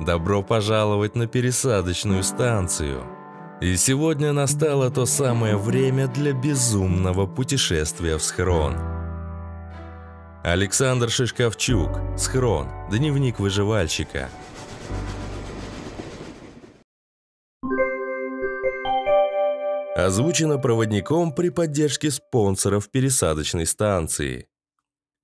Добро пожаловать на пересадочную станцию. И сегодня настало то самое время для безумного путешествия в схрон. Александр Шишковчук. Схрон. Дневник выживальщика. Озвучено проводником при поддержке спонсоров пересадочной станции.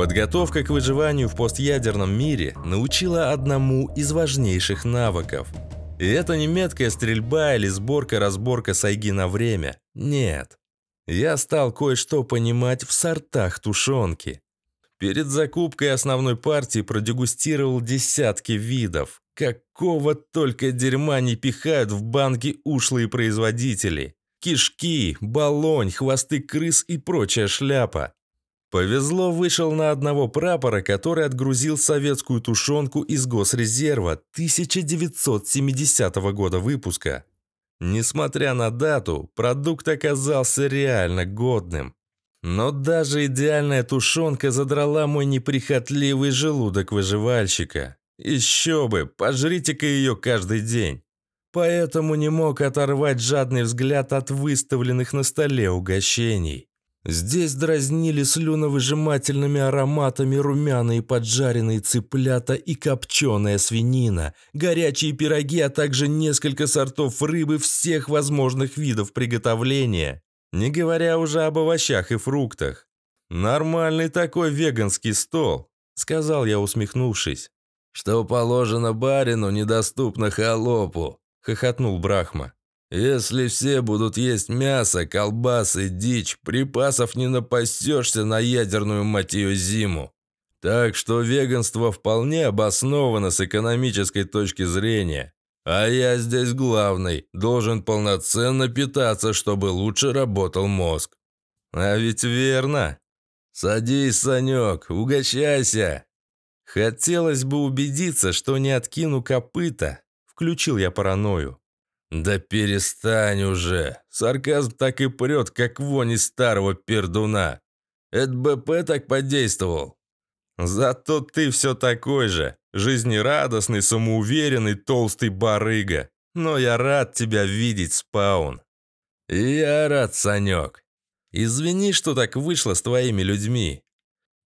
Подготовка к выживанию в постъядерном мире научила одному из важнейших навыков. И это не меткая стрельба или сборка-разборка сайги на время. Нет. Я стал кое-что понимать в сортах тушенки. Перед закупкой основной партии продегустировал десятки видов. Какого только дерьма не пихают в банки ушлые производители. Кишки, баллонь, хвосты крыс и прочая шляпа. Повезло, вышел на одного прапора, который отгрузил советскую тушенку из Госрезерва 1970 года выпуска. Несмотря на дату, продукт оказался реально годным. Но даже идеальная тушенка задрала мой неприхотливый желудок выживальщика. Еще бы, пожрите-ка ее каждый день. Поэтому не мог оторвать жадный взгляд от выставленных на столе угощений. Здесь дразнили слюновыжимательными ароматами румяные поджаренные цыплята и копченая свинина, горячие пироги, а также несколько сортов рыбы всех возможных видов приготовления, не говоря уже об овощах и фруктах. «Нормальный такой веганский стол», — сказал я, усмехнувшись. «Что положено барину, недоступно холопу», — хохотнул Брахма. Если все будут есть мясо, колбасы, дичь, припасов не напастешься на ядерную матью зиму. Так что веганство вполне обосновано с экономической точки зрения. А я здесь главный, должен полноценно питаться, чтобы лучше работал мозг. А ведь верно. Садись, Санек, угощайся. Хотелось бы убедиться, что не откину копыта, включил я паранойю. «Да перестань уже! Сарказм так и прет, как вонь из старого пердуна! Это БП так подействовал!» «Зато ты все такой же! Жизнерадостный, самоуверенный, толстый барыга! Но я рад тебя видеть, Спаун!» «Я рад, Санек! Извини, что так вышло с твоими людьми!»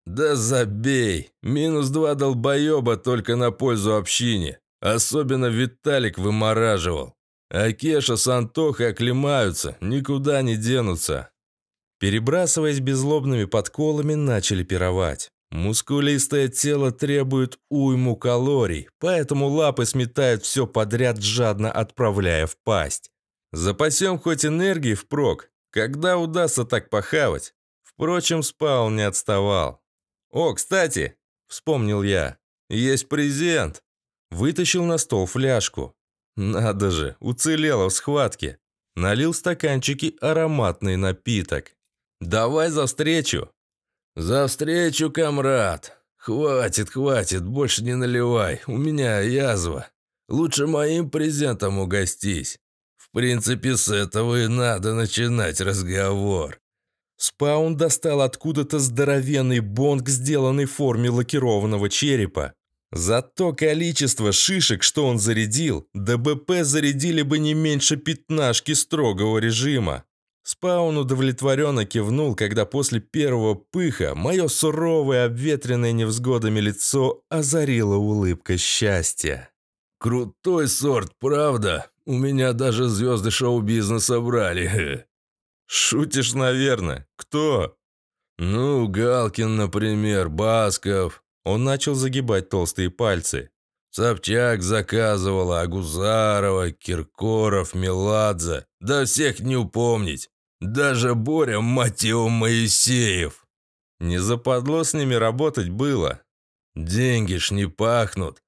«Да забей! Минус два долбоеба только на пользу общине! Особенно Виталик вымораживал!» А Кеша с Антохой оклемаются, никуда не денутся. Перебрасываясь безлобными подколами, начали пировать. Мускулистое тело требует уйму калорий, поэтому лапы сметают все подряд, жадно отправляя в пасть. Запасем хоть энергии впрок, когда удастся так похавать. Впрочем, спал не отставал. «О, кстати!» – вспомнил я. «Есть презент!» Вытащил на стол фляжку. Надо же, уцелела в схватке. Налил в стаканчики ароматный напиток. «Давай за встречу!» «За встречу, комрад! Хватит, хватит, больше не наливай, у меня язва. Лучше моим презентом угостись. В принципе, с этого и надо начинать разговор». Спаун достал откуда-то здоровенный бонг, сделанный в форме лакированного черепа, Зато количество шишек, что он зарядил, ДБП зарядили бы не меньше пятнашки строгого режима. Спаун удовлетворенно кивнул, когда после первого пыха мое суровое, обветренное невзгодами лицо озарило улыбка счастья. «Крутой сорт, правда? У меня даже звезды шоу-бизнеса брали». «Шутишь, наверное. Кто?» «Ну, Галкин, например, Басков». Он начал загибать толстые пальцы. Собчак заказывала, Агузарова, Киркоров, Меладзе. Да всех не упомнить. Даже Боря, мать его, Моисеев. Не западло с ними работать было. Деньги ж не пахнут.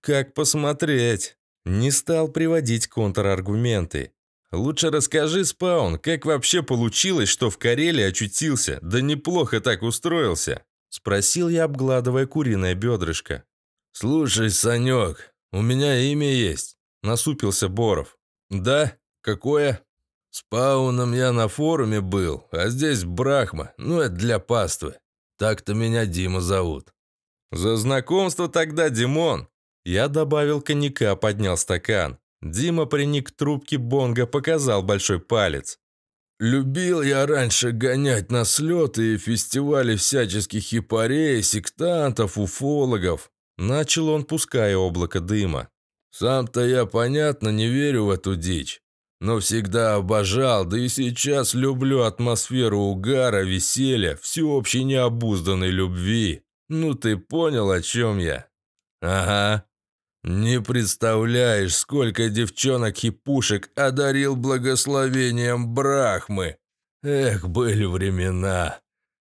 Как посмотреть? Не стал приводить контраргументы. Лучше расскажи, Спаун, как вообще получилось, что в Карелии очутился, да неплохо так устроился. Спросил я, обгладывая куриное бедрышко. «Слушай, Санек, у меня имя есть», – насупился Боров. «Да? Какое?» «С Пауном я на форуме был, а здесь Брахма, ну это для паствы. Так-то меня Дима зовут». «За знакомство тогда, Димон!» Я добавил коньяка, поднял стакан. Дима приник к трубке бонга, показал большой палец. Любил я раньше гонять на слеты и фестивали всяческих хипарей, сектантов, уфологов. Начал он, пуская облако дыма. Сам-то я, понятно, не верю в эту дичь. Но всегда обожал, да и сейчас люблю атмосферу угара, веселья, всеобщей необузданной любви. Ну ты понял, о чем я? Ага, «Не представляешь, сколько девчонок и пушек одарил благословением Брахмы! Эх, были времена!»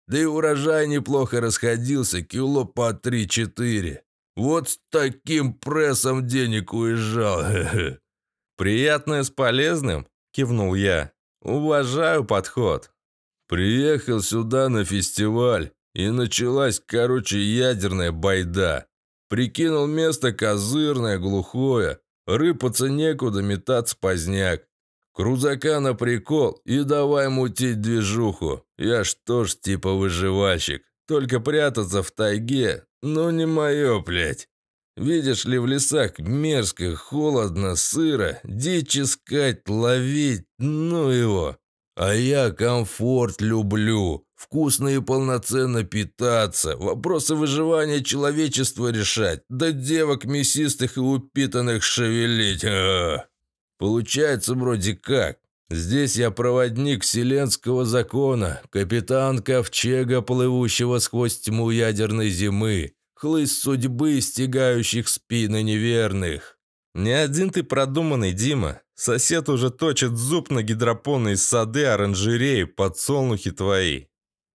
Да и урожай неплохо расходился, кило по три-четыре. Вот с таким прессом денег уезжал. Приятное с полезным, кивнул я. Уважаю подход. Приехал сюда на фестиваль, и началась, короче, ядерная байда. Прикинул место козырное, глухое. Рыпаться некуда, метаться поздняк. Крузака на прикол и давай мутить движуху. Я что ж типа выживальщик. Только прятаться в тайге, ну не мое, блядь. Видишь ли, в лесах мерзко, холодно, сыро, дичь искать, ловить, ну его. А я комфорт люблю. Вкусно и полноценно питаться, вопросы выживания человечества решать, да девок мясистых и упитанных шевелить. Получается вроде как. Здесь я проводник вселенского закона, капитан ковчега, плывущего сквозь тьму ядерной зимы, хлыст судьбы, стягающих спины неверных. Не один ты продуманный, Дима. Сосед уже точит зуб на гидропонные сады, оранжереи, подсолнухи твои.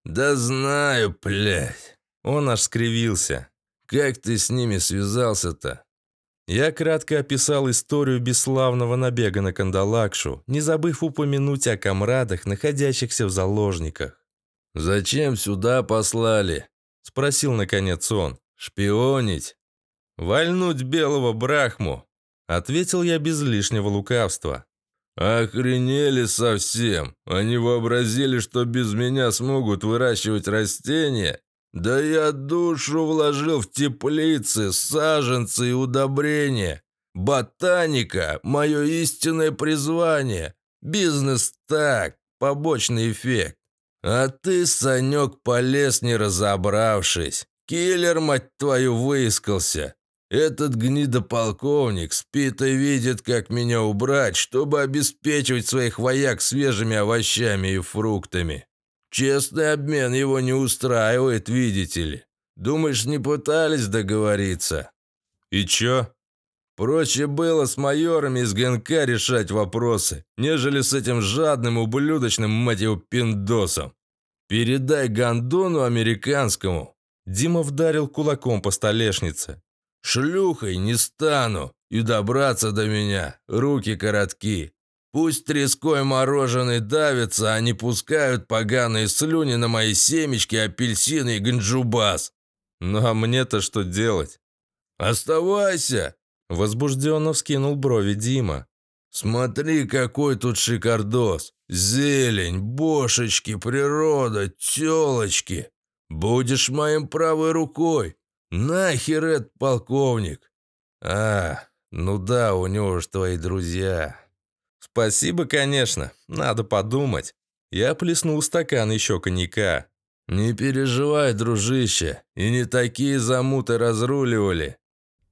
«Да знаю, блядь!» Он аж скривился. «Как ты с ними связался-то?» Я кратко описал историю бесславного набега на Кандалакшу, не забыв упомянуть о комрадах, находящихся в заложниках. «Зачем сюда послали?» – спросил наконец он. «Шпионить?» «Вальнуть белого брахму!» – ответил я без лишнего лукавства. «Охренели совсем! Они вообразили, что без меня смогут выращивать растения? Да я душу вложил в теплицы, саженцы и удобрения! Ботаника – мое истинное призвание! Бизнес так, побочный эффект! А ты, Санек, полез не разобравшись! Киллер, мать твою, выискался! Этот гнидополковник спит и видит, как меня убрать, чтобы обеспечивать своих вояк свежими овощами и фруктами. Честный обмен его не устраивает, видите ли. Думаешь, не пытались договориться? И чё? Проще было с майорами из ГНК решать вопросы, нежели с этим жадным, ублюдочным, мать его, пиндосом. Передай Гандону американскому». Дима вдарил кулаком по столешнице. Шлюхой не стану, и добраться до меня, руки коротки. Пусть треской мороженый давится, а не пускают поганые слюни на мои семечки, апельсины и ганджубас. Ну а мне-то что делать? Оставайся!» Возбужденно вскинул брови Дима. «Смотри, какой тут шикардос! Зелень, бошечки, природа, телочки! Будешь моим правой рукой, «Нахер этот полковник?» «А, ну да, у него же твои друзья». «Спасибо, конечно. Надо подумать». Я плеснул стакан еще коньяка. «Не переживай, дружище, и не такие замуты разруливали».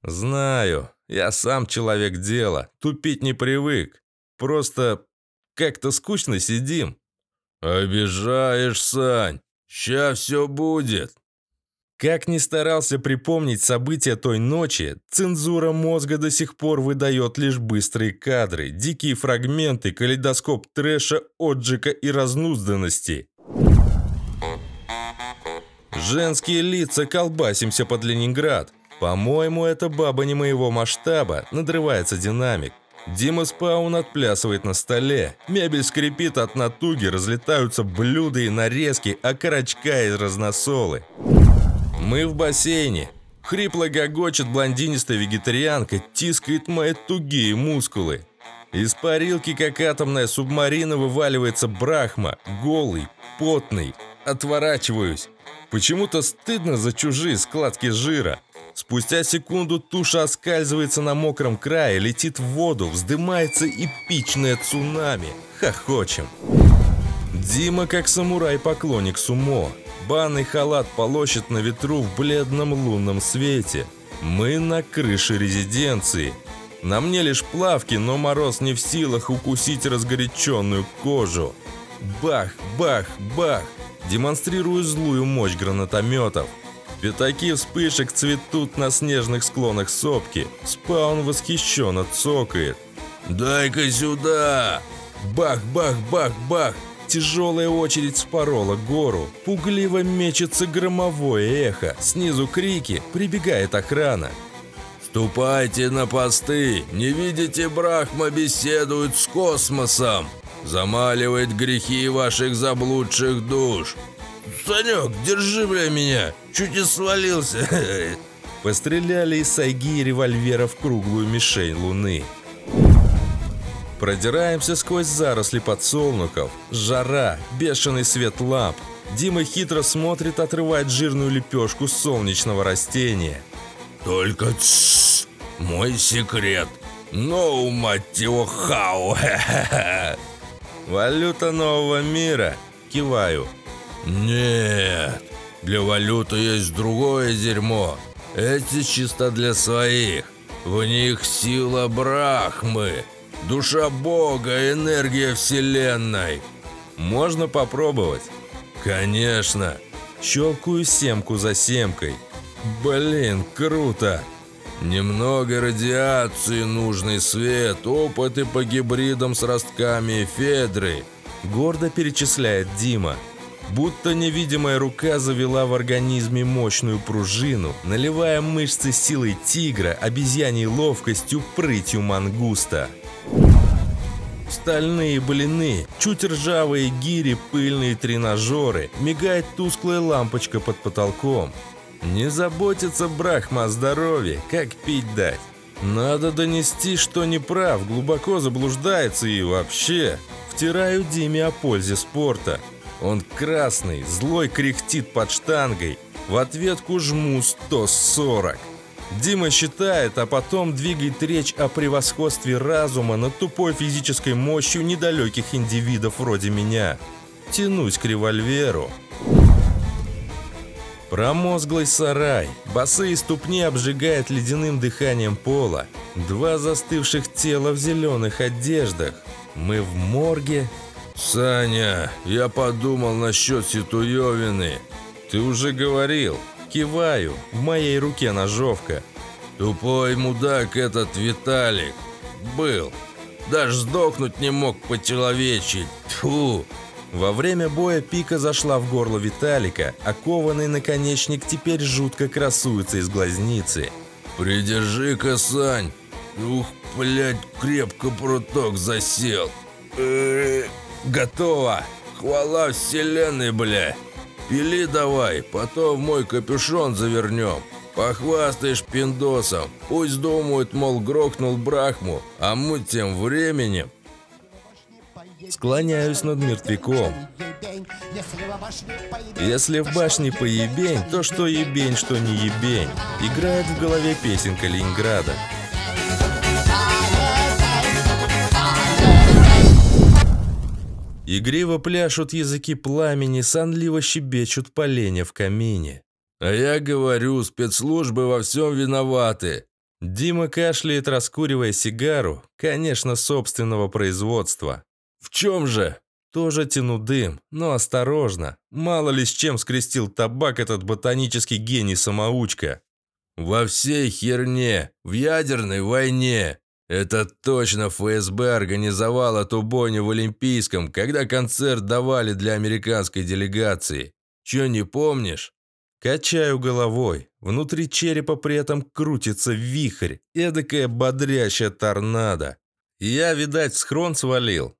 «Знаю, я сам человек дела, тупить не привык. Просто как-то скучно сидим». «Обижаешь, Сань, ща все будет». Как ни старался припомнить события той ночи, цензура мозга до сих пор выдает лишь быстрые кадры, дикие фрагменты, калейдоскоп трэша, отжика и разнузданности. Женские лица колбасимся под Ленинград. По-моему, это баба не моего масштаба, надрывается динамик. Дима Спаун отплясывает на столе. Мебель скрипит от натуги, разлетаются блюда и нарезки, а корочка из разносолы мы в бассейне. Хрипло гогочет блондинистая вегетарианка, тискает мои тугие мускулы. Из парилки, как атомная субмарина, вываливается Брахма, голый, потный. Отворачиваюсь. Почему-то стыдно за чужие складки жира. Спустя секунду туша оскальзывается на мокром крае, летит в воду, вздымается эпичное цунами. Хохочем. Дима как самурай-поклонник сумо. Банный халат полощет на ветру в бледном лунном свете. Мы на крыше резиденции. На мне лишь плавки, но мороз не в силах укусить разгоряченную кожу. Бах, бах, бах. Демонстрирую злую мощь гранатометов. Пятаки вспышек цветут на снежных склонах сопки. Спаун восхищенно цокает. «Дай-ка сюда!» Бах, бах, бах, бах. Тяжелая очередь спорола гору. Пугливо мечется громовое эхо. Снизу крики, прибегает охрана. «Ступайте на посты! Не видите, Брахма беседует с космосом! Замаливает грехи ваших заблудших душ! Санек, держи, бля, меня! Чуть не свалился!» Постреляли из сайги и револьвера в круглую мишень луны. Продираемся сквозь заросли подсолнухов. Жара, бешеный свет ламп. Дима хитро смотрит, отрывает жирную лепешку солнечного растения. «Только тссс, мой секрет. Ноу, мать его, хау!» «Валюта нового мира!» – киваю. «Нет, для валюты есть другое дерьмо. Эти чисто для своих. В них сила Брахмы. Душа Бога, энергия Вселенной. Можно попробовать? Конечно. Щелкаю семку за семкой. Блин, круто. Немного радиации, нужный свет, опыты по гибридам с ростками Федры. Гордо перечисляет Дима. Будто невидимая рука завела в организме мощную пружину, наливая мышцы силой тигра, обезьяней ловкостью, прытью мангуста. Стальные блины, чуть ржавые гири, пыльные тренажеры, мигает тусклая лампочка под потолком. Не заботится Брахма о здоровье, как пить дать. Надо донести, что не прав, глубоко заблуждается и вообще. Втираю Диме о пользе спорта. Он красный, злой кряхтит под штангой. В ответку жму 140. Дима считает, а потом двигает речь о превосходстве разума над тупой физической мощью недалеких индивидов вроде меня. Тянусь к револьверу. Промозглый сарай. Босые ступни обжигает ледяным дыханием пола. Два застывших тела в зеленых одеждах. Мы в морге. «Саня, я подумал насчет Ситуевины. Ты уже говорил», Киваю, в моей руке ножовка. Тупой мудак этот Виталик. Был. Даже сдохнуть не мог по-человечьи. Тьфу! Во время боя пика зашла в горло Виталика, а кованый наконечник теперь жутко красуется из глазницы. «Придержи-ка, Сань! Ух, блядь, крепко пруток засел! Э, готово! Хвала вселенной, бля!» Пили давай, потом мой капюшон завернем. Похвастаешь пиндосом. Пусть думают, мол, грохнул Брахму, а мы тем временем. Склоняюсь над мертвяком. Если в башне поебень, то что ебень, что не ебень. Играет в голове песенка Ленинграда. Игриво пляшут языки пламени, сонливо щебечут поленья в камине. «А я говорю, спецслужбы во всем виноваты!» Дима кашляет, раскуривая сигару, конечно, собственного производства. «В чем же?» Тоже тяну дым, но осторожно. Мало ли с чем скрестил табак этот ботанический гений-самоучка. «Во всей херне, в ядерной войне!» Это точно ФСБ организовало ту бойню в Олимпийском, когда концерт давали для американской делегации. Чё не помнишь? Качаю головой. Внутри черепа при этом крутится вихрь, эдакая бодрящая торнадо. Я, видать, схрон свалил.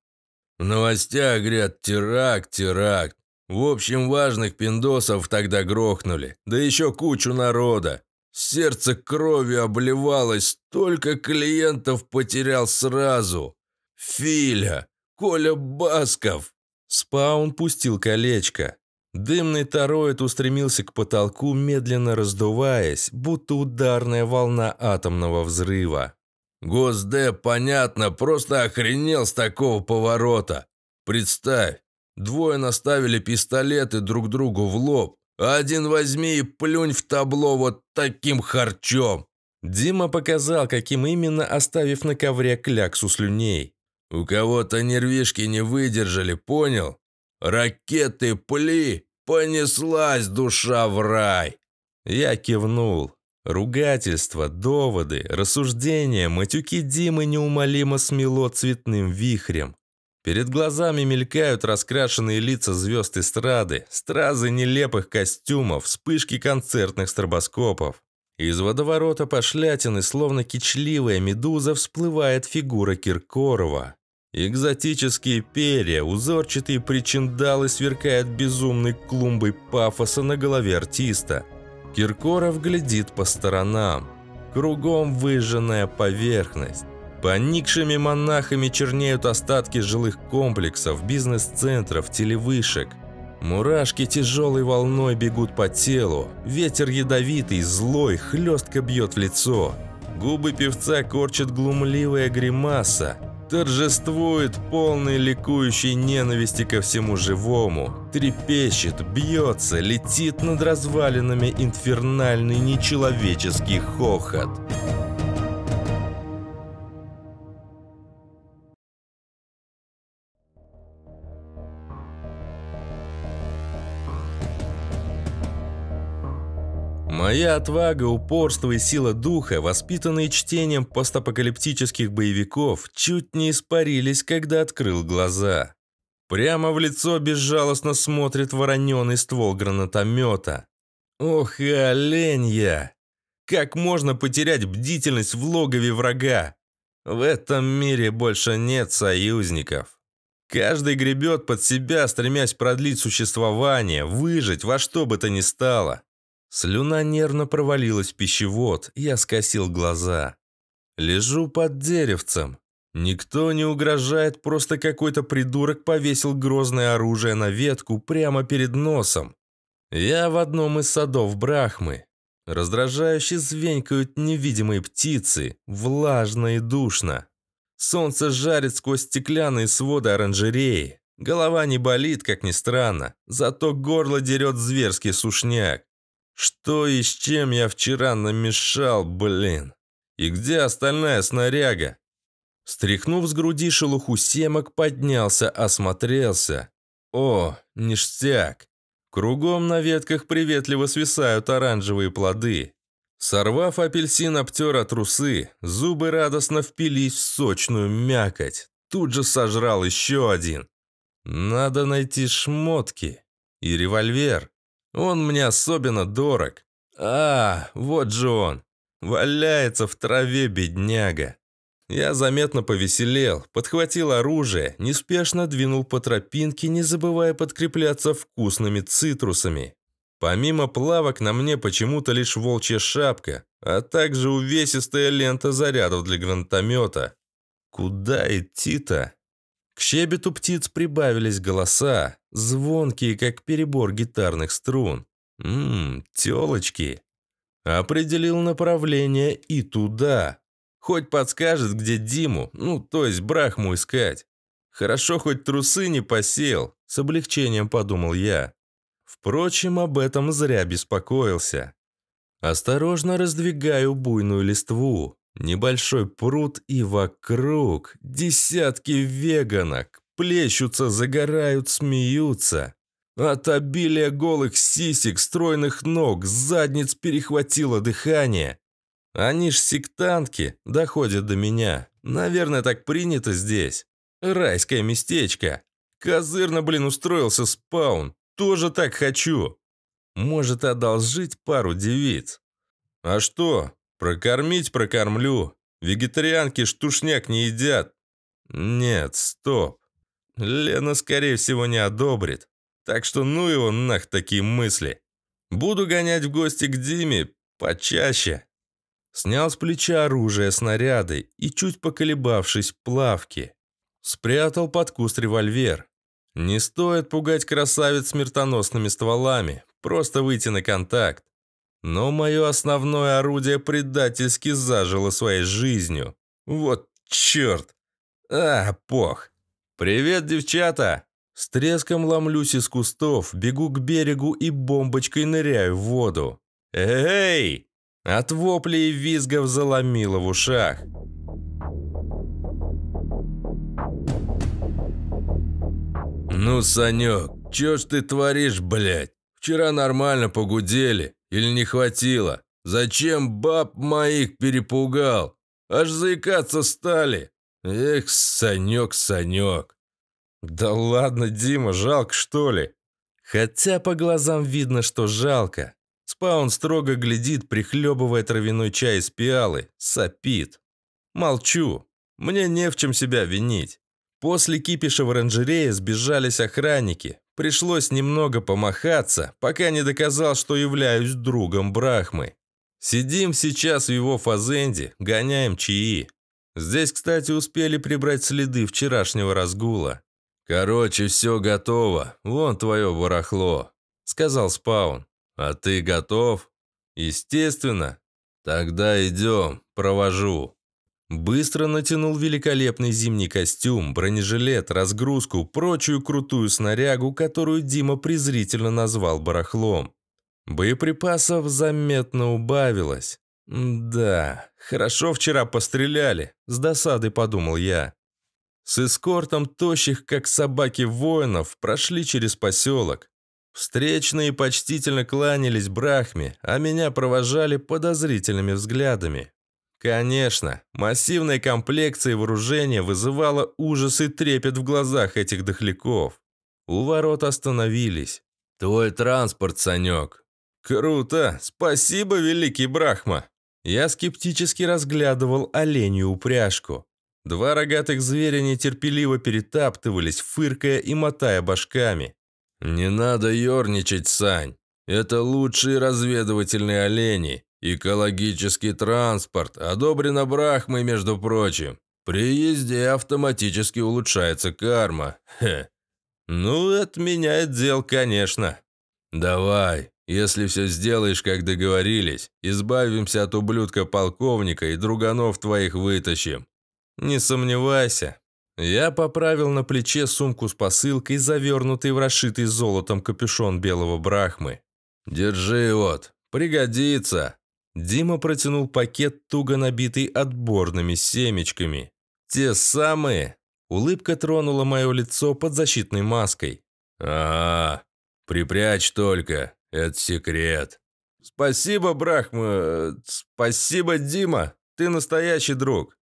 В новостях говорят теракт, теракт. В общем, важных пиндосов тогда грохнули. Да еще кучу народа. Сердце крови обливалось, только клиентов потерял сразу. Филя, Коля Басков. Спаун пустил колечко. Дымный тароид устремился к потолку, медленно раздуваясь, будто ударная волна атомного взрыва. Госд, понятно, просто охренел с такого поворота. Представь, двое наставили пистолеты друг другу в лоб, один возьми и плюнь в табло вот таким харчом!» Дима показал, каким именно, оставив на ковре кляксу слюней. «У кого-то нервишки не выдержали, понял? Ракеты пли! Понеслась душа в рай!» Я кивнул. Ругательства, доводы, рассуждения, матюки Димы неумолимо смело цветным вихрем. Перед глазами мелькают раскрашенные лица звезд эстрады, стразы нелепых костюмов, вспышки концертных стробоскопов. Из водоворота пошлятины, словно кичливая медуза, всплывает фигура Киркорова. Экзотические перья, узорчатые причиндалы сверкают безумной клумбой пафоса на голове артиста. Киркоров глядит по сторонам. Кругом выжженная поверхность. Поникшими монахами чернеют остатки жилых комплексов, бизнес-центров, телевышек. Мурашки тяжелой волной бегут по телу, ветер ядовитый, злой, хлестко бьет в лицо. Губы певца корчит глумливая гримаса. Торжествует полный ликующей ненависти ко всему живому. Трепещет, бьется, летит над развалинами инфернальный нечеловеческий хохот. Моя отвага, упорство и сила духа, воспитанные чтением постапокалиптических боевиков, чуть не испарились, когда открыл глаза. Прямо в лицо безжалостно смотрит вороненый ствол гранатомета. Ох и олень Как можно потерять бдительность в логове врага? В этом мире больше нет союзников. Каждый гребет под себя, стремясь продлить существование, выжить во что бы то ни стало. Слюна нервно провалилась в пищевод, я скосил глаза. Лежу под деревцем. Никто не угрожает, просто какой-то придурок повесил грозное оружие на ветку прямо перед носом. Я в одном из садов Брахмы. Раздражающе звенькают невидимые птицы, влажно и душно. Солнце жарит сквозь стеклянные своды оранжереи. Голова не болит, как ни странно, зато горло дерет зверский сушняк. Что и с чем я вчера намешал, блин? И где остальная снаряга? Стряхнув с груди шелуху семок, поднялся, осмотрелся. О, ништяк. Кругом на ветках приветливо свисают оранжевые плоды. Сорвав апельсин, обтер от трусы, зубы радостно впились в сочную мякоть. Тут же сожрал еще один. Надо найти шмотки и револьвер. Он мне особенно дорог. А, вот же он. Валяется в траве, бедняга. Я заметно повеселел, подхватил оружие, неспешно двинул по тропинке, не забывая подкрепляться вкусными цитрусами. Помимо плавок на мне почему-то лишь волчья шапка, а также увесистая лента зарядов для гранатомета. Куда идти-то? К щебету птиц прибавились голоса, звонкие, как перебор гитарных струн. «Ммм, телочки!» Определил направление и туда. Хоть подскажет, где Диму, ну, то есть Брахму искать. Хорошо, хоть трусы не посел. с облегчением подумал я. Впрочем, об этом зря беспокоился. Осторожно раздвигаю буйную листву. Небольшой пруд и вокруг десятки веганок. Плещутся, загорают, смеются. От обилия голых сисек, стройных ног, задниц перехватило дыхание. Они ж сектантки, доходят до меня. Наверное, так принято здесь. Райское местечко. Козырно, блин, устроился спаун. Тоже так хочу. Может, одолжить пару девиц? А что, Прокормить прокормлю. Вегетарианки штушняк не едят. Нет, стоп. Лена, скорее всего, не одобрит. Так что ну его нах такие мысли. Буду гонять в гости к Диме почаще. Снял с плеча оружие, снаряды и, чуть поколебавшись, плавки. Спрятал под куст револьвер. Не стоит пугать красавец смертоносными стволами, просто выйти на контакт. Но мое основное орудие предательски зажило своей жизнью. Вот черт! А, пох! «Привет, девчата!» С треском ломлюсь из кустов, бегу к берегу и бомбочкой ныряю в воду. «Эй!» От воплей и визгов заломило в ушах. «Ну, Санек, чё ж ты творишь, блядь? Вчера нормально погудели, или не хватило? Зачем баб моих перепугал? Аж заикаться стали. Эх, Санек, Санек. Да ладно, Дима, жалко что ли? Хотя по глазам видно, что жалко. Спаун строго глядит, прихлебывая травяной чай из пиалы, сопит. Молчу. Мне не в чем себя винить. После кипиша в оранжерее сбежались охранники. Пришлось немного помахаться, пока не доказал, что являюсь другом Брахмы. Сидим сейчас в его фазенде, гоняем чаи. Здесь, кстати, успели прибрать следы вчерашнего разгула. «Короче, все готово. Вон твое барахло», — сказал Спаун. «А ты готов?» «Естественно. Тогда идем, провожу». Быстро натянул великолепный зимний костюм, бронежилет, разгрузку, прочую крутую снарягу, которую Дима презрительно назвал барахлом. Боеприпасов заметно убавилось. «Да, хорошо вчера постреляли», – с досадой подумал я. С эскортом тощих, как собаки воинов, прошли через поселок. Встречные почтительно кланялись брахме, а меня провожали подозрительными взглядами. Конечно, массивная комплекция вооружения вызывала ужас и трепет в глазах этих дохляков. У ворот остановились. «Твой транспорт, Санек!» «Круто! Спасибо, великий Брахма!» Я скептически разглядывал оленью упряжку. Два рогатых зверя нетерпеливо перетаптывались, фыркая и мотая башками. «Не надо ерничать, Сань. Это лучшие разведывательные олени. Экологический транспорт, одобрено Брахмой, между прочим. При езде автоматически улучшается карма. Хе. Ну, отменяет дел, конечно. Давай, если все сделаешь, как договорились, избавимся от ублюдка полковника и друганов твоих вытащим. Не сомневайся. Я поправил на плече сумку с посылкой, завернутый в расшитый золотом капюшон белого брахмы. Держи вот, пригодится. Дима протянул пакет, туго набитый отборными семечками. «Те самые!» Улыбка тронула мое лицо под защитной маской. а, -а, -а припрячь только, это секрет». «Спасибо, Брахма, спасибо, Дима, ты настоящий друг».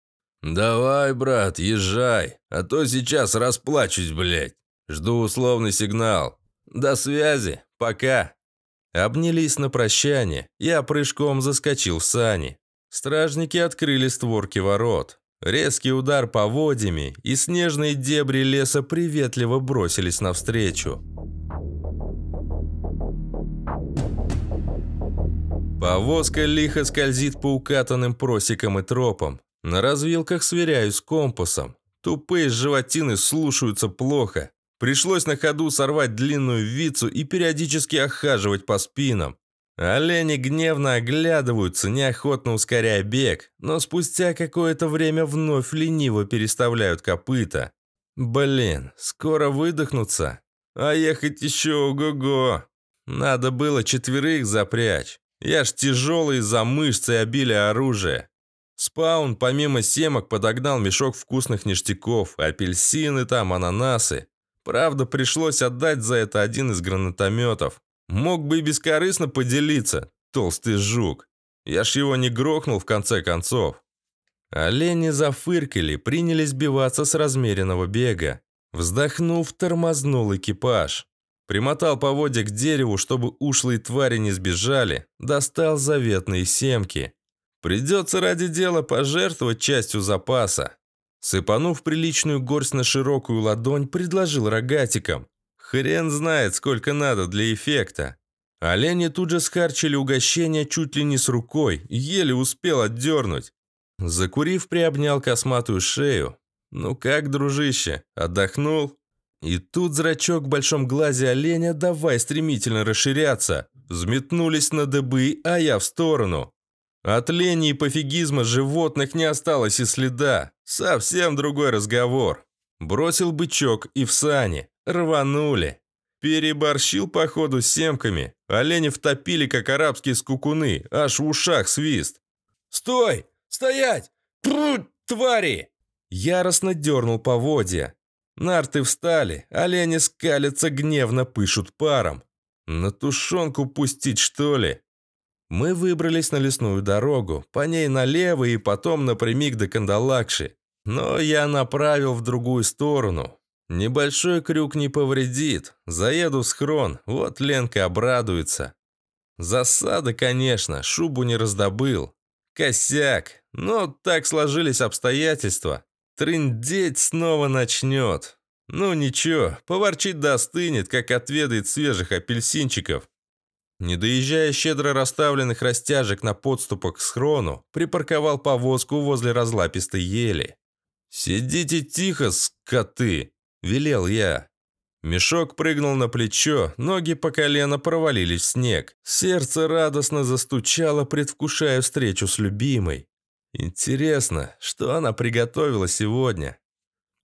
«Давай, брат, езжай, а то сейчас расплачусь, блядь. Жду условный сигнал. До связи, пока». Обнялись на прощание, я прыжком заскочил в сани. Стражники открыли створки ворот. Резкий удар по поводьями, и снежные дебри леса приветливо бросились навстречу. Повозка лихо скользит по укатанным просекам и тропам. На развилках сверяюсь с компасом. Тупые животины слушаются плохо. Пришлось на ходу сорвать длинную вицу и периодически охаживать по спинам. Олени гневно оглядываются, неохотно ускоряя бег, но спустя какое-то время вновь лениво переставляют копыта. Блин, скоро выдохнутся. А ехать еще ого-го. Надо было четверых запрячь. Я ж тяжелый из-за мышц и обилия оружия. Спаун помимо семок подогнал мешок вкусных ништяков, апельсины там, ананасы. Правда, пришлось отдать за это один из гранатометов. Мог бы и бескорыстно поделиться, толстый жук. Я ж его не грохнул в конце концов. Олени зафыркали, принялись биваться с размеренного бега. Вздохнув, тормознул экипаж. Примотал поводья к дереву, чтобы ушлые твари не сбежали, достал заветные семки. Придется ради дела пожертвовать частью запаса. Сыпанув приличную горсть на широкую ладонь, предложил рогатикам. Хрен знает, сколько надо для эффекта. Олени тут же схарчили угощение чуть ли не с рукой, еле успел отдернуть. Закурив, приобнял косматую шею. «Ну как, дружище, отдохнул?» И тут зрачок в большом глазе оленя давай стремительно расширяться. Взметнулись на дыбы, а я в сторону. От лени и пофигизма животных не осталось и следа. Совсем другой разговор. Бросил бычок и в сани. Рванули. Переборщил по ходу семками. олени втопили как арабские скукуны. Аж в ушах свист. «Стой! Стоять! Пру, твари!» Яростно дернул поводья. Нарты встали, олени скалятся, гневно пышут паром. На тушенку пустить, что ли? Мы выбрались на лесную дорогу, по ней налево и потом напрямик до Кандалакши. Но я направил в другую сторону. Небольшой крюк не повредит. Заеду в схрон, вот Ленка обрадуется. Засада, конечно, шубу не раздобыл. Косяк, но так сложились обстоятельства. Трындеть снова начнет. Ну ничего, поворчит да остынет, как отведает свежих апельсинчиков. Не доезжая щедро расставленных растяжек на подступах к схрону, припарковал повозку возле разлапистой ели. «Сидите тихо, скоты!» – велел я. Мешок прыгнул на плечо, ноги по колено провалились в снег. Сердце радостно застучало, предвкушая встречу с любимой. Интересно, что она приготовила сегодня?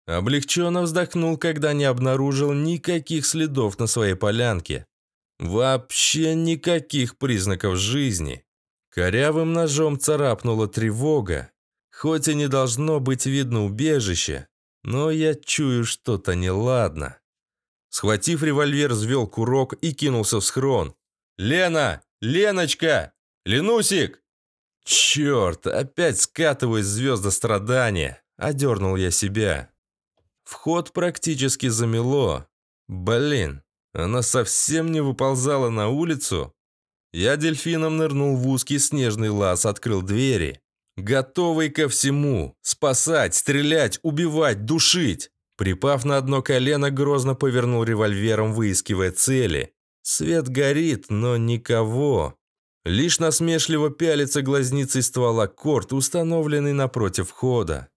Облегченно вздохнул, когда не обнаружил никаких следов на своей полянке. Вообще никаких признаков жизни. Корявым ножом царапнула тревога, Хоть и не должно быть видно убежище, но я чую что-то неладно. Схватив револьвер, взвел курок и кинулся в схрон. «Лена! Леночка! Ленусик!» «Черт! Опять скатываюсь звезда страдания!» – одернул я себя. Вход практически замело. Блин, она совсем не выползала на улицу. Я дельфином нырнул в узкий снежный лаз, открыл двери. Готовый ко всему. Спасать, стрелять, убивать, душить. Припав на одно колено, грозно повернул револьвером, выискивая цели. Свет горит, но никого. Лишь насмешливо пялится глазницей ствола корт, установленный напротив входа.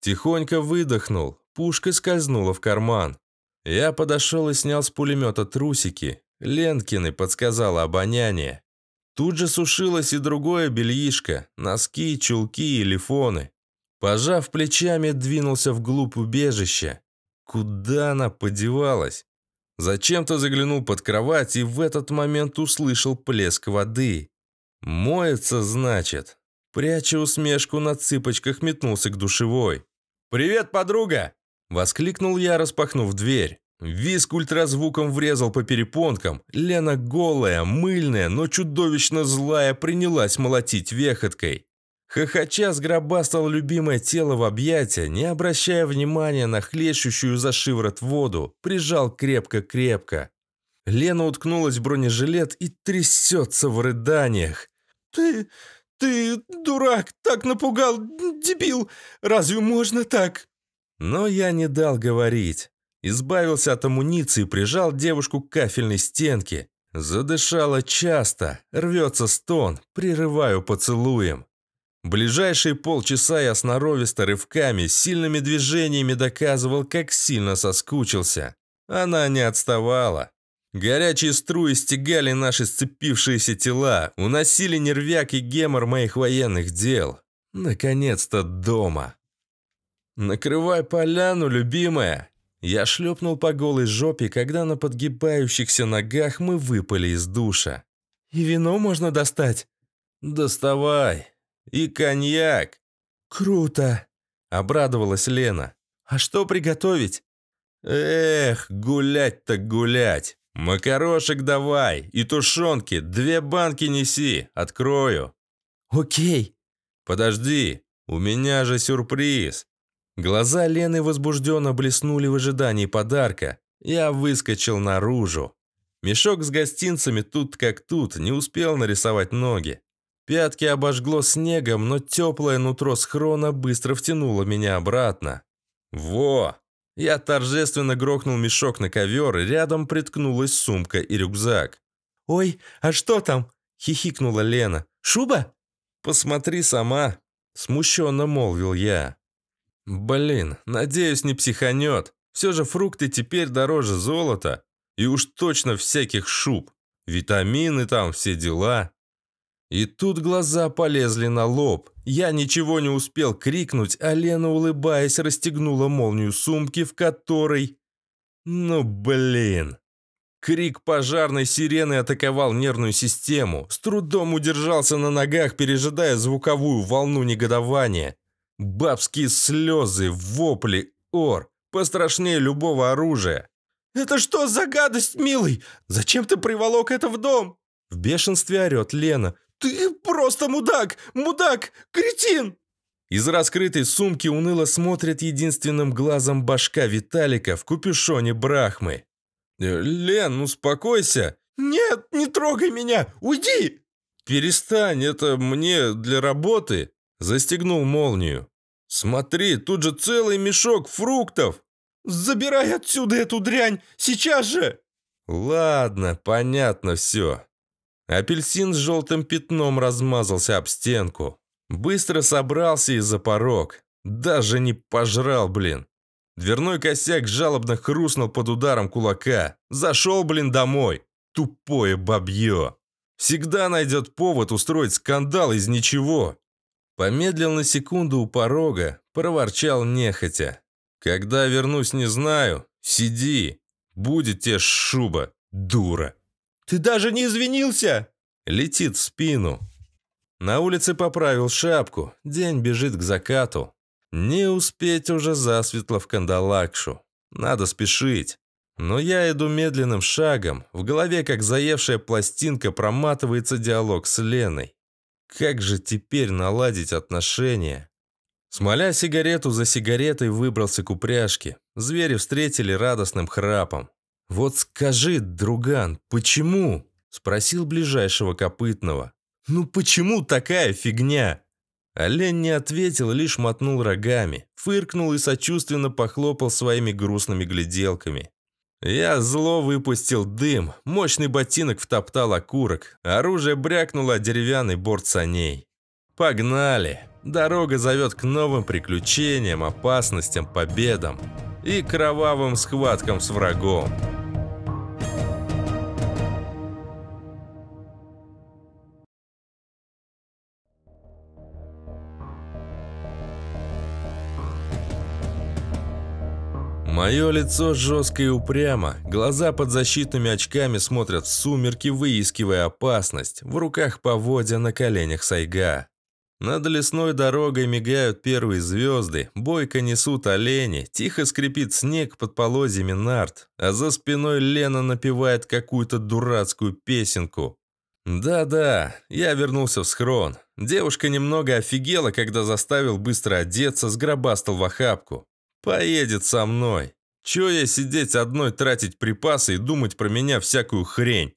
Тихонько выдохнул, пушка скользнула в карман. Я подошел и снял с пулемета трусики. Ленкины подсказала обоняние. Тут же сушилось и другое бельишко, носки, чулки и лифоны. Пожав плечами, двинулся вглубь убежища. Куда она подевалась? Зачем-то заглянул под кровать и в этот момент услышал плеск воды. «Моется, значит». Пряча усмешку, на цыпочках метнулся к душевой. «Привет, подруга!» – воскликнул я, распахнув дверь. Виск ультразвуком врезал по перепонкам. Лена голая, мыльная, но чудовищно злая принялась молотить вехоткой. Хохоча сгробастал любимое тело в объятия, не обращая внимания на хлещущую за шиворот воду, прижал крепко-крепко. Лена уткнулась в бронежилет и трясется в рыданиях. «Ты... ты... дурак! Так напугал! Дебил! Разве можно так?» Но я не дал говорить. Избавился от амуниции, прижал девушку к кафельной стенке. Задышала часто, рвется стон, прерываю поцелуем. Ближайшие полчаса я сноровисто рывками, сильными движениями доказывал, как сильно соскучился. Она не отставала. Горячие струи стегали наши сцепившиеся тела, уносили нервяк и гемор моих военных дел. Наконец-то дома. «Накрывай поляну, любимая!» Я шлепнул по голой жопе, когда на подгибающихся ногах мы выпали из душа. «И вино можно достать?» «Доставай! И коньяк!» «Круто!» – обрадовалась Лена. «А что приготовить?» «Эх, гулять так гулять! Макарошек давай и тушенки, две банки неси, открою!» «Окей!» «Подожди, у меня же сюрприз!» Глаза Лены возбужденно блеснули в ожидании подарка. Я выскочил наружу. Мешок с гостинцами тут как тут, не успел нарисовать ноги. Пятки обожгло снегом, но теплое нутро схрона быстро втянуло меня обратно. Во! Я торжественно грохнул мешок на ковер, и рядом приткнулась сумка и рюкзак. «Ой, а что там?» – хихикнула Лена. «Шуба?» «Посмотри сама», – смущенно молвил я. Блин, надеюсь, не психанет. Все же фрукты теперь дороже золота. И уж точно всяких шуб. Витамины там, все дела. И тут глаза полезли на лоб. Я ничего не успел крикнуть, а Лена, улыбаясь, расстегнула молнию сумки, в которой... Ну, блин. Крик пожарной сирены атаковал нервную систему. С трудом удержался на ногах, пережидая звуковую волну негодования. Бабские слезы, вопли, ор, пострашнее любого оружия. «Это что за гадость, милый? Зачем ты приволок это в дом?» В бешенстве орет Лена. «Ты просто мудак! Мудак! Кретин!» Из раскрытой сумки уныло смотрит единственным глазом башка Виталика в купюшоне Брахмы. «Э, «Лен, успокойся!» «Нет, не трогай меня! Уйди!» «Перестань, это мне для работы!» Застегнул молнию. «Смотри, тут же целый мешок фруктов!» «Забирай отсюда эту дрянь! Сейчас же!» «Ладно, понятно все». Апельсин с желтым пятном размазался об стенку. Быстро собрался и за порог. Даже не пожрал, блин. Дверной косяк жалобно хрустнул под ударом кулака. Зашел, блин, домой. Тупое бабье. Всегда найдет повод устроить скандал из ничего. Помедлил на секунду у порога, проворчал нехотя. «Когда вернусь, не знаю. Сиди. Будет тебе шуба, дура». «Ты даже не извинился!» Летит в спину. На улице поправил шапку. День бежит к закату. Не успеть уже засветло в кандалакшу. Надо спешить. Но я иду медленным шагом. В голове, как заевшая пластинка, проматывается диалог с Леной. Как же теперь наладить отношения? Смоля сигарету за сигаретой, выбрался к упряжке. Звери встретили радостным храпом. «Вот скажи, друган, почему?» – спросил ближайшего копытного. «Ну почему такая фигня?» Олень не ответил, лишь мотнул рогами, фыркнул и сочувственно похлопал своими грустными гляделками. Я зло выпустил дым, мощный ботинок втоптал окурок, оружие брякнуло о а деревянный борт саней. Погнали! Дорога зовет к новым приключениям, опасностям, победам и кровавым схваткам с врагом. Мое лицо жесткое, и упрямо, глаза под защитными очками смотрят в сумерки, выискивая опасность, в руках поводья, на коленях сайга. Над лесной дорогой мигают первые звезды, бойко несут олени, тихо скрипит снег под полозьями нарт, а за спиной Лена напевает какую-то дурацкую песенку. «Да-да, я вернулся в схрон. Девушка немного офигела, когда заставил быстро одеться, сгробастал в охапку. Поедет со мной. Чё я сидеть одной, тратить припасы и думать про меня всякую хрень?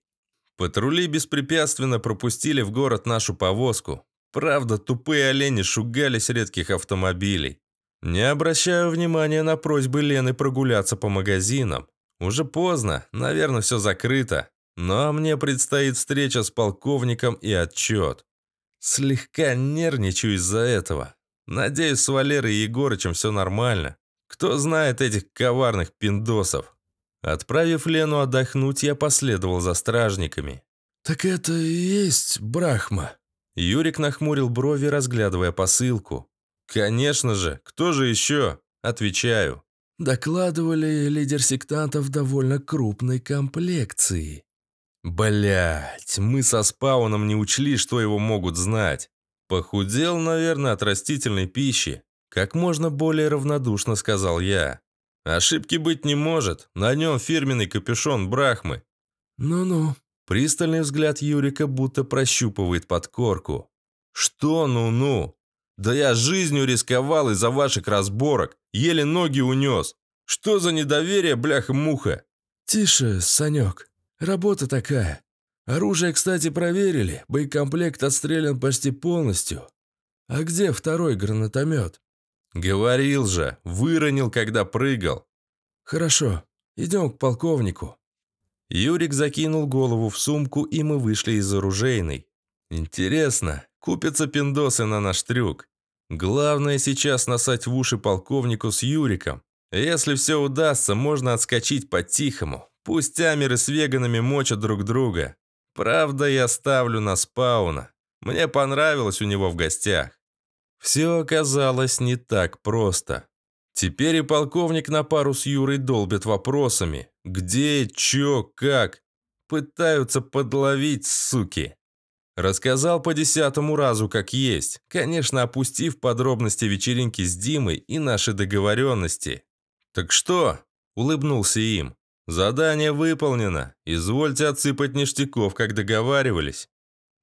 Патрули беспрепятственно пропустили в город нашу повозку. Правда, тупые олени шугались редких автомобилей. Не обращаю внимания на просьбы Лены прогуляться по магазинам. Уже поздно, наверное, все закрыто. Но мне предстоит встреча с полковником и отчет. Слегка нервничаю из-за этого. Надеюсь, с Валерой и Егорычем все нормально. Кто знает этих коварных пиндосов? Отправив Лену отдохнуть, я последовал за стражниками. «Так это и есть Брахма?» Юрик нахмурил брови, разглядывая посылку. «Конечно же, кто же еще?» Отвечаю. Докладывали, лидер сектантов довольно крупной комплекции. Блять, мы со спауном не учли, что его могут знать. Похудел, наверное, от растительной пищи. Как можно более равнодушно сказал я. Ошибки быть не может. На нем фирменный капюшон Брахмы. Ну-ну. Пристальный взгляд Юрика будто прощупывает под корку. Что ну-ну? Да я жизнью рисковал из-за ваших разборок. Еле ноги унес. Что за недоверие, бляха-муха? Тише, Санек. Работа такая. Оружие, кстати, проверили. Боекомплект отстрелян почти полностью. А где второй гранатомет? Говорил же, выронил, когда прыгал. Хорошо, идем к полковнику. Юрик закинул голову в сумку, и мы вышли из оружейной. Интересно, купятся пиндосы на наш трюк. Главное сейчас насать в уши полковнику с Юриком. Если все удастся, можно отскочить по-тихому. Пусть Амеры с веганами мочат друг друга. Правда, я ставлю на спауна. Мне понравилось у него в гостях. Все оказалось не так просто. Теперь и полковник на пару с Юрой долбит вопросами. Где, чё, как? Пытаются подловить, суки. Рассказал по десятому разу, как есть, конечно, опустив подробности вечеринки с Димой и наши договоренности. «Так что?» – улыбнулся им. «Задание выполнено. Извольте отсыпать ништяков, как договаривались».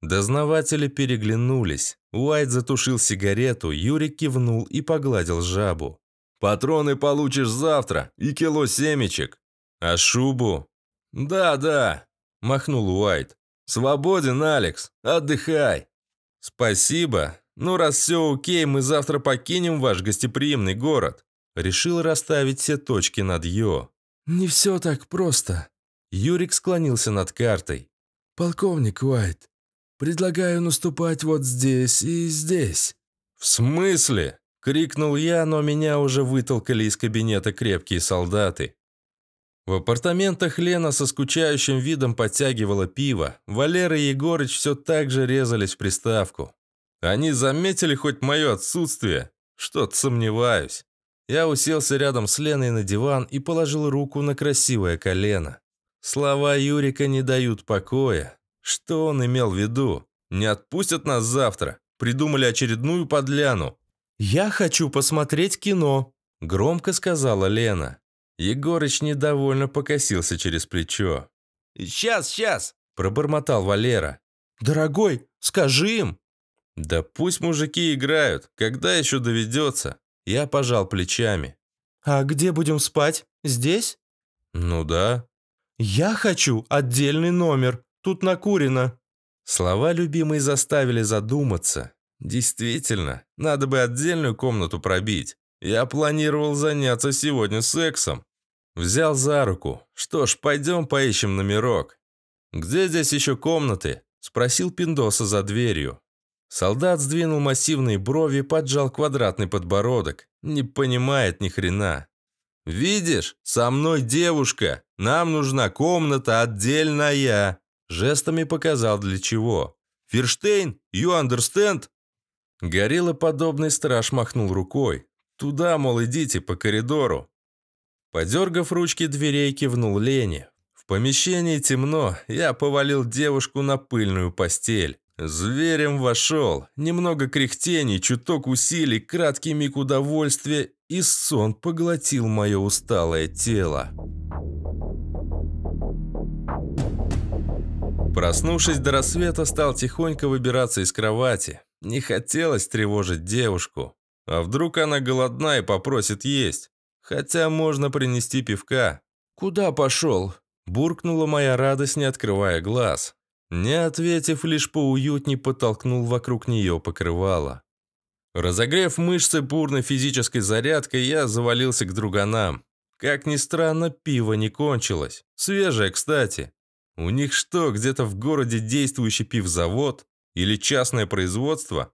Дознаватели переглянулись. Уайт затушил сигарету, Юрик кивнул и погладил жабу. «Патроны получишь завтра и кило семечек». «А шубу?» «Да, да», – махнул Уайт. «Свободен, Алекс, отдыхай». «Спасибо. Ну, раз все окей, мы завтра покинем ваш гостеприимный город». Решил расставить все точки над Йо. «Не все так просто». Юрик склонился над картой. «Полковник Уайт, Предлагаю наступать вот здесь и здесь». «В смысле?» – крикнул я, но меня уже вытолкали из кабинета крепкие солдаты. В апартаментах Лена со скучающим видом подтягивала пиво. Валера и Егорыч все так же резались в приставку. Они заметили хоть мое отсутствие? Что-то сомневаюсь. Я уселся рядом с Леной на диван и положил руку на красивое колено. Слова Юрика не дают покоя. Что он имел в виду? Не отпустят нас завтра. Придумали очередную подляну. «Я хочу посмотреть кино», – громко сказала Лена. Егорыч недовольно покосился через плечо. «Сейчас, сейчас!» – пробормотал Валера. «Дорогой, скажи им!» «Да пусть мужики играют, когда еще доведется?» Я пожал плечами. «А где будем спать? Здесь?» «Ну да». «Я хочу отдельный номер. Тут накурено». Слова любимой заставили задуматься. «Действительно, надо бы отдельную комнату пробить. Я планировал заняться сегодня сексом». Взял за руку. «Что ж, пойдем поищем номерок». «Где здесь еще комнаты?» – спросил Пиндоса за дверью. Солдат сдвинул массивные брови, поджал квадратный подбородок. Не понимает ни хрена. «Видишь, со мной девушка. Нам нужна комната отдельная». Жестами показал для чего. «Ферштейн, you understand?» Гориллоподобный подобный страж махнул рукой. «Туда, мол, идите, по коридору». Подергав ручки дверей, кивнул Лене. В помещении темно, я повалил девушку на пыльную постель. Зверем вошел, немного кряхтений, чуток усилий, краткий миг удовольствия, и сон поглотил мое усталое тело. Проснувшись до рассвета, стал тихонько выбираться из кровати. Не хотелось тревожить девушку. А вдруг она голодна и попросит есть? Хотя можно принести пивка. «Куда пошел?» – буркнула моя радость, не открывая глаз. Не ответив, лишь поуютней подтолкнул вокруг нее покрывало. Разогрев мышцы бурной физической зарядкой, я завалился к друганам. Как ни странно, пиво не кончилось. Свежее, кстати. У них что, где-то в городе действующий пивзавод? Или частное производство?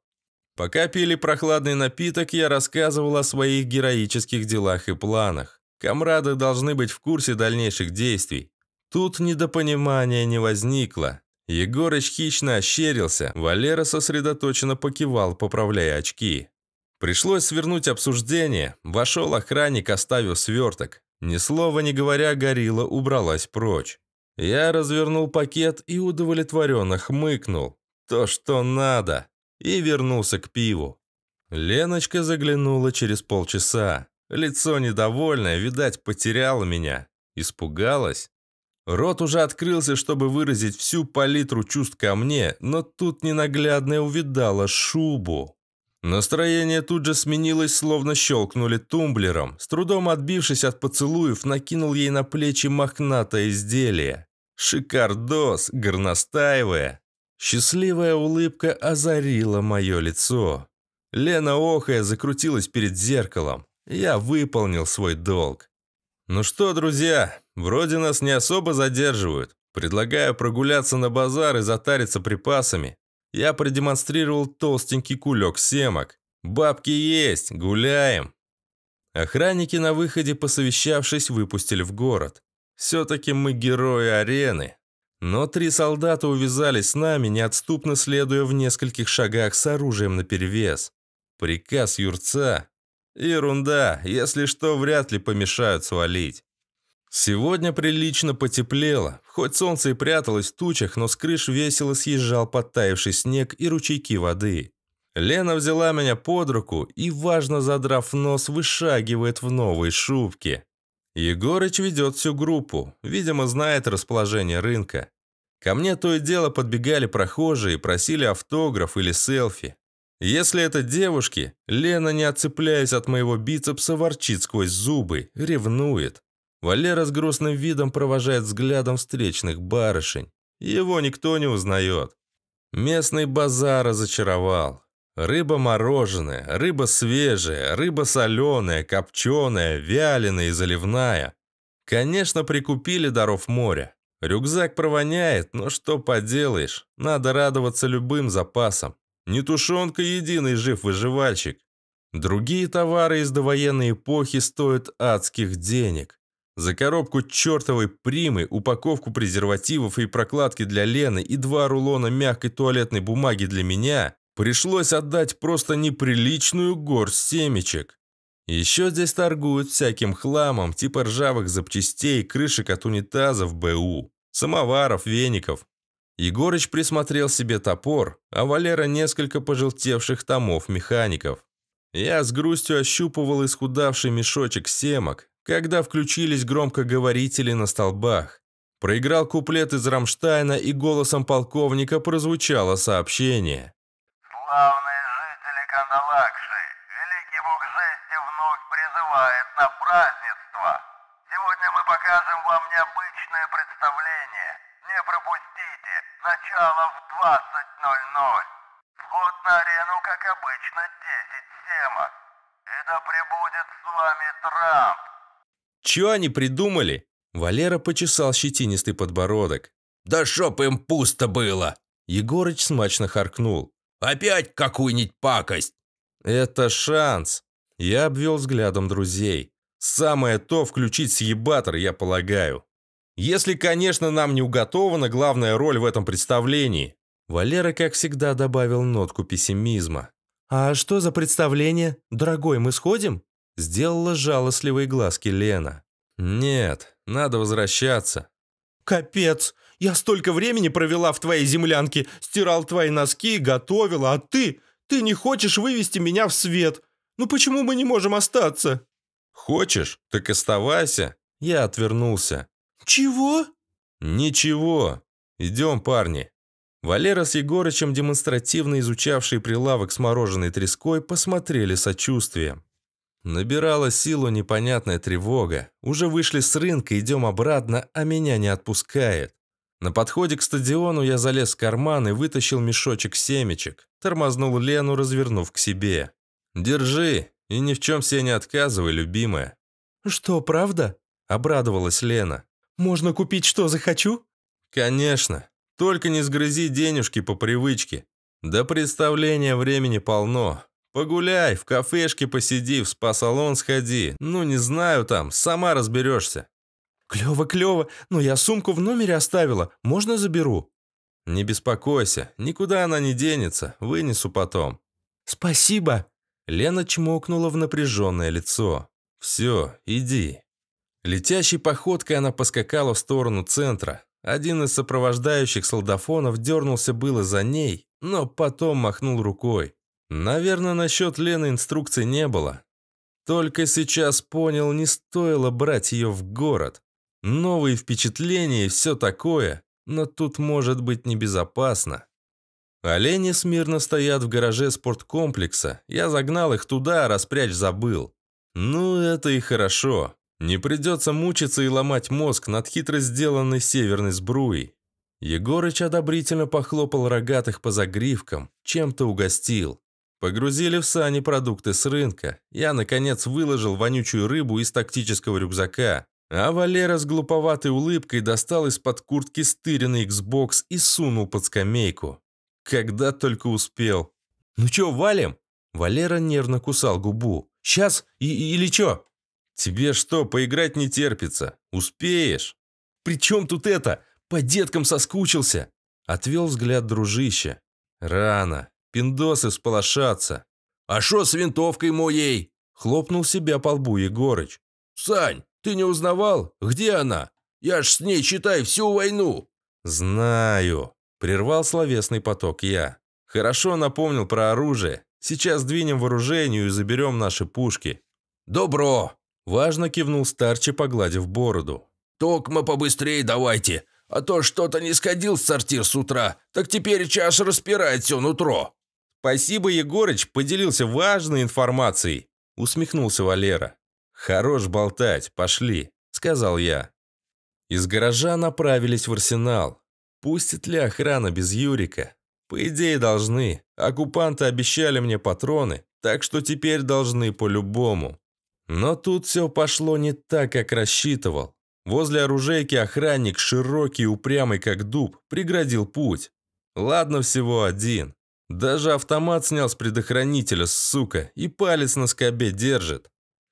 Пока пили прохладный напиток, я рассказывал о своих героических делах и планах. Комрады должны быть в курсе дальнейших действий. Тут недопонимания не возникло. Егорыч хищно ощерился, Валера сосредоточенно покивал, поправляя очки. Пришлось свернуть обсуждение, вошел охранник, оставив сверток. Ни слова не говоря, горилла убралась прочь. Я развернул пакет и удовлетворенно хмыкнул. То, что надо. И вернулся к пиву. Леночка заглянула через полчаса. Лицо недовольное, видать, потеряло меня. Испугалась. Рот уже открылся, чтобы выразить всю палитру чувств ко мне, но тут ненаглядно увидала шубу. Настроение тут же сменилось, словно щелкнули тумблером. С трудом отбившись от поцелуев, накинул ей на плечи мохнатое изделие. Шикардос, горностаевая. Счастливая улыбка озарила мое лицо. Лена охая закрутилась перед зеркалом. Я выполнил свой долг. «Ну что, друзья, вроде нас не особо задерживают. Предлагаю прогуляться на базар и затариться припасами. Я продемонстрировал толстенький кулек семок. «Бабки есть, гуляем!» Охранники на выходе, посовещавшись, выпустили в город. «Все-таки мы герои арены!» Но три солдата увязались с нами, неотступно следуя в нескольких шагах с оружием наперевес. Приказ Юрца. Ерунда, если что, вряд ли помешают свалить. Сегодня прилично потеплело. Хоть солнце и пряталось в тучах, но с крыш весело съезжал подтаявший снег и ручейки воды. Лена взяла меня под руку и, важно задрав нос, вышагивает в новой шубке. Егорыч ведет всю группу, видимо, знает расположение рынка. Ко мне то и дело подбегали прохожие и просили автограф или селфи. Если это девушки, Лена, не отцепляясь от моего бицепса, ворчит сквозь зубы, ревнует. Валера с грустным видом провожает взглядом встречных барышень. Его никто не узнает. Местный базар разочаровал. Рыба мороженая, рыба свежая, рыба соленая, копченая, вяленая и заливная. Конечно, прикупили даров моря. Рюкзак провоняет, но что поделаешь, надо радоваться любым запасам. Не тушенка единый жив выживальщик. Другие товары из довоенной эпохи стоят адских денег. За коробку чертовой примы, упаковку презервативов и прокладки для Лены и два рулона мягкой туалетной бумаги для меня пришлось отдать просто неприличную горсть семечек. Еще здесь торгуют всяким хламом, типа ржавых запчастей, крышек от унитазов БУ, самоваров, веников. Егорыч присмотрел себе топор, а Валера несколько пожелтевших томов механиков. Я с грустью ощупывал исхудавший мешочек семок, когда включились громкоговорители на столбах. Проиграл куплет из Рамштайна и голосом полковника прозвучало сообщение. «Славные жители Кандалакши, великий бог жести вновь призывает на празднество. Сегодня мы покажем вам необычное представление. Не пропустите, начало в 20.00. Вход на арену, как обычно, 10 сема. И да пребудет с вами Трамп. Чё они придумали?» Валера почесал щетинистый подбородок. «Да чтоб им пусто было!» Егорыч смачно харкнул. «Опять какую-нибудь пакость!» «Это шанс!» Я обвел взглядом друзей. «Самое то включить съебатор, я полагаю. Если, конечно, нам не уготована главная роль в этом представлении». Валера, как всегда, добавил нотку пессимизма. «А что за представление? Дорогой, мы сходим?» Сделала жалостливые глазки Лена. «Нет, надо возвращаться». «Капец! Я столько времени провела в твоей землянке, стирал твои носки, готовила, а ты... Ты не хочешь вывести меня в свет! Ну почему мы не можем остаться?» «Хочешь? Так оставайся!» Я отвернулся. «Чего?» «Ничего. Идем, парни». Валера с Егорычем, демонстративно изучавшие прилавок с мороженой треской, посмотрели сочувствием. Набирала силу непонятная тревога. Уже вышли с рынка, идем обратно, а меня не отпускает. На подходе к стадиону я залез в карман и вытащил мешочек семечек. Тормознул Лену, развернув к себе. «Держи, и ни в чем себе не отказывай, любимая». «Что, правда?» – обрадовалась Лена. «Можно купить, что захочу?» «Конечно. Только не сгрызи денежки по привычке. До представления времени полно. «Погуляй, в кафешке посиди, в спа-салон сходи. Ну, не знаю там, сама разберешься». «Клево, клево, но я сумку в номере оставила, можно заберу?» «Не беспокойся, никуда она не денется, вынесу потом». «Спасибо!» Лена чмокнула в напряженное лицо. «Все, иди». Летящей походкой она поскакала в сторону центра. Один из сопровождающих солдафонов дернулся было за ней, но потом махнул рукой. Наверное, насчет Лены инструкций не было. Только сейчас понял, не стоило брать ее в город. Новые впечатления и все такое, но тут может быть небезопасно. Олени смирно стоят в гараже спорткомплекса. Я загнал их туда, а распрячь забыл. Ну, это и хорошо. Не придется мучиться и ломать мозг над хитро сделанной северной сбруей. Егорыч одобрительно похлопал рогатых по загривкам, чем-то угостил. Погрузили в сани продукты с рынка. Я, наконец, выложил вонючую рыбу из тактического рюкзака. А Валера с глуповатой улыбкой достал из-под куртки стыренный Xbox и сунул под скамейку. Когда только успел. «Ну чё, валим?» Валера нервно кусал губу. «Сейчас? И или чё?» «Тебе что, поиграть не терпится? Успеешь?» «При чем тут это? По деткам соскучился!» Отвел взгляд дружище. «Рано. Пиндосы сполошатся. «А что с винтовкой моей?» Хлопнул себя по лбу Егорыч. «Сань, ты не узнавал? Где она? Я ж с ней, считай, всю войну!» «Знаю», – прервал словесный поток я. «Хорошо напомнил про оружие. Сейчас двинем вооружению и заберем наши пушки». «Добро!» – важно кивнул старче, погладив бороду. «Токма побыстрее давайте, а то что-то не сходил в сортир с утра, так теперь чаш распирает все нутро». «Спасибо, Егорыч, поделился важной информацией», — усмехнулся Валера. «Хорош болтать, пошли», — сказал я. Из гаража направились в арсенал. Пустит ли охрана без Юрика? По идее, должны. Оккупанты обещали мне патроны, так что теперь должны по-любому. Но тут все пошло не так, как рассчитывал. Возле оружейки охранник, широкий и упрямый как дуб, преградил путь. Ладно, всего один. Даже автомат снял с предохранителя, сука, и палец на скобе держит.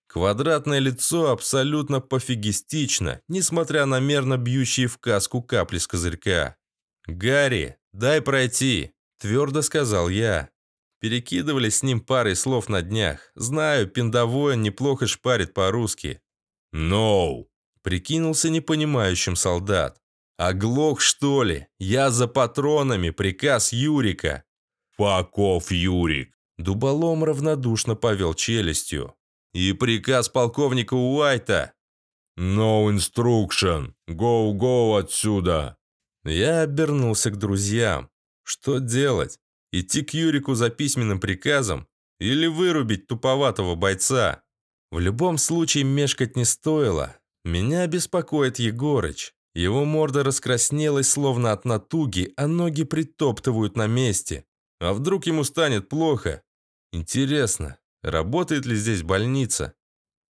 Квадратное лицо абсолютно пофигистично, несмотря на мерно бьющие в каску капли с козырька. «Гарри, дай пройти!» – твердо сказал я. Перекидывались с ним парой слов на днях. Знаю, пиндовое неплохо шпарит по-русски. «Ноу!» no. – прикинулся непонимающим солдат. «Оглох, что ли? Я за патронами, приказ Юрика!» «Паков Юрик!» Дуболом равнодушно повел челюстью. «И приказ полковника Уайта!» «No instruction! Go-go отсюда!» Я обернулся к друзьям. Что делать? Идти к Юрику за письменным приказом? Или вырубить туповатого бойца? В любом случае мешкать не стоило. Меня беспокоит Егорыч. Его морда раскраснелась, словно от натуги, а ноги притоптывают на месте. А вдруг ему станет плохо? Интересно, работает ли здесь больница?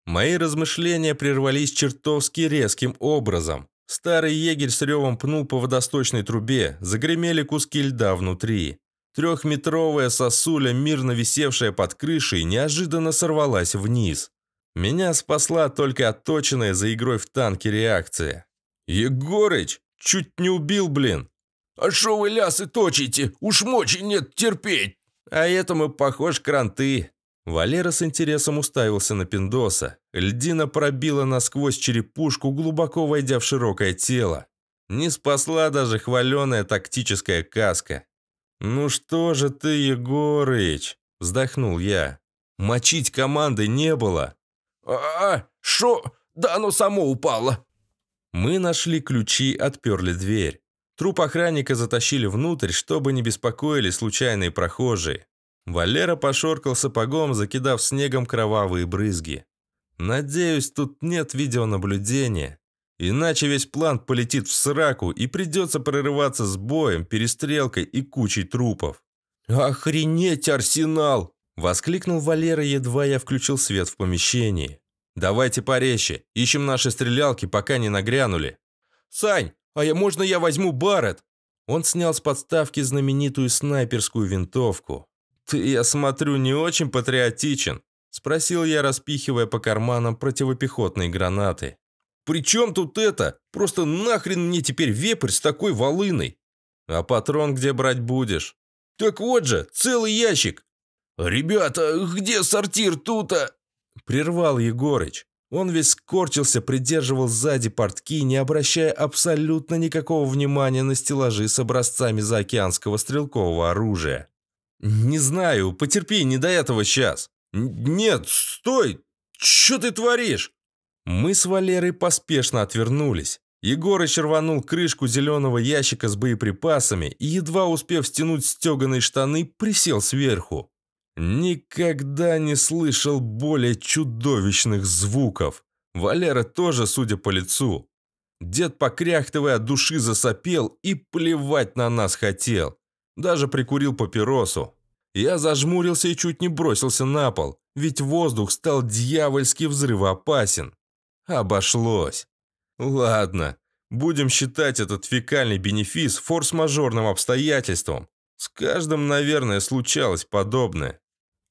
Мои размышления прервались чертовски резким образом. Старый егерь с ревом пнул по водосточной трубе, загремели куски льда внутри. Трехметровая сосуля, мирно висевшая под крышей, неожиданно сорвалась вниз. Меня спасла только отточенная за игрой в танке реакция. «Егорыч! Чуть не убил, блин!» «А шо вы лясы точите? Уж мочи нет терпеть!» «А этому похож кранты!» Валера с интересом уставился на Пиндоса. Льдина пробила насквозь черепушку, глубоко войдя в широкое тело. Не спасла даже хваленая тактическая каска. «Ну что же ты, Егорыч?» – вздохнул я. «Мочить команды не было». «А, а шо? Да оно само упало». Мы нашли ключи, отперли дверь. Труп охранника затащили внутрь, чтобы не беспокоили случайные прохожие. Валера пошоркал сапогом, закидав снегом кровавые брызги. «Надеюсь, тут нет видеонаблюдения. Иначе весь план полетит в сраку и придется прорываться с боем, перестрелкой и кучей трупов». «Охренеть, арсенал!» – воскликнул Валера, едва я включил свет в помещении. «Давайте порезче, ищем наши стрелялки, пока не нагрянули». «Сань, а я, можно я возьму Барретт?» Он снял с подставки знаменитую снайперскую винтовку. «Ты, я смотрю, не очень патриотичен», – спросил я, распихивая по карманам противопехотные гранаты. «При чем тут это? Просто нахрен мне теперь вепрь с такой волыной?» «А патрон где брать будешь?» «Так вот же, целый ящик!» «Ребята, где сортир тут-то?» – прервал Егорыч. Он весь скорчился, придерживал сзади портки, не обращая абсолютно никакого внимания на стеллажи с образцами заокеанского стрелкового оружия. «Не знаю, потерпи, не до этого сейчас». «Нет, стой! Что ты творишь?» Мы с Валерой поспешно отвернулись. Егорыч рванул крышку зеленого ящика с боеприпасами и, едва успев стянуть стеганые штаны, присел сверху. Никогда не слышал более чудовищных звуков. Валера тоже, судя по лицу. Дед, покряхтывая от души, засопел и плевать на нас хотел. Даже прикурил папиросу. Я зажмурился и чуть не бросился на пол, ведь воздух стал дьявольски взрывоопасен. Обошлось. Ладно, будем считать этот фекальный бенефис форс-мажорным обстоятельством. С каждым, наверное, случалось подобное.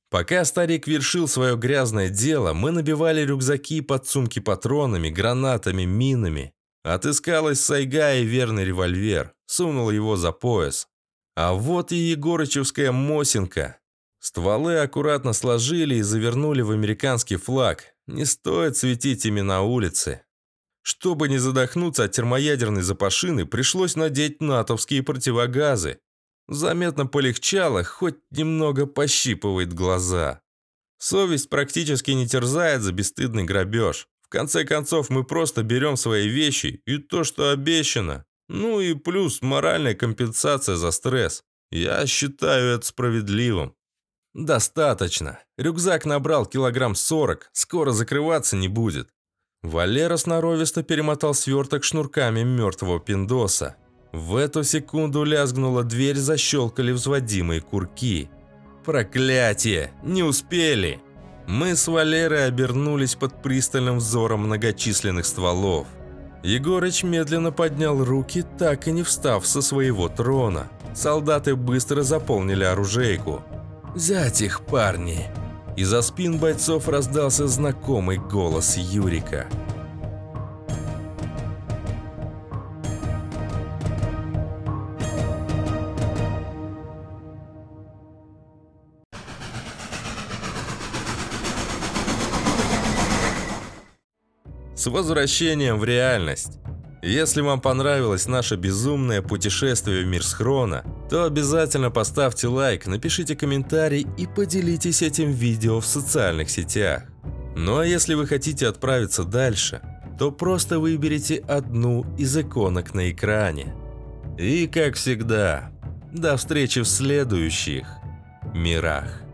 Пока старик вершил свое грязное дело, мы набивали рюкзаки и подсумки патронами, гранатами, минами. Отыскалась сайга и верный револьвер, сунула его за пояс. А вот и Егорычевская Мосинка. Стволы аккуратно сложили и завернули в американский флаг. Не стоит светить ими на улице. Чтобы не задохнуться от термоядерной запашины, пришлось надеть натовские противогазы. Заметно полегчало, хоть немного пощипывает глаза. Совесть практически не терзает за бесстыдный грабеж. В конце концов, мы просто берем свои вещи и то, что обещано. Ну и плюс моральная компенсация за стресс. Я считаю это справедливым. Достаточно. Рюкзак набрал килограмм сорок, скоро закрываться не будет. Валера сноровисто перемотал сверток шнурками мертвого пиндоса. В эту секунду лязгнула дверь, защелкали взводимые курки. Проклятие! Не успели! Мы с Валерой обернулись под пристальным взором многочисленных стволов. Егорыч медленно поднял руки, так и не встав со своего трона. Солдаты быстро заполнили оружейку. «Взять их, парни!» И за спин бойцов раздался знакомый голос Юрика. с возвращением в реальность. Если вам понравилось наше безумное путешествие в мир схрона, то обязательно поставьте лайк, напишите комментарий и поделитесь этим видео в социальных сетях. Ну а если вы хотите отправиться дальше, то просто выберите одну из иконок на экране. И как всегда, до встречи в следующих мирах.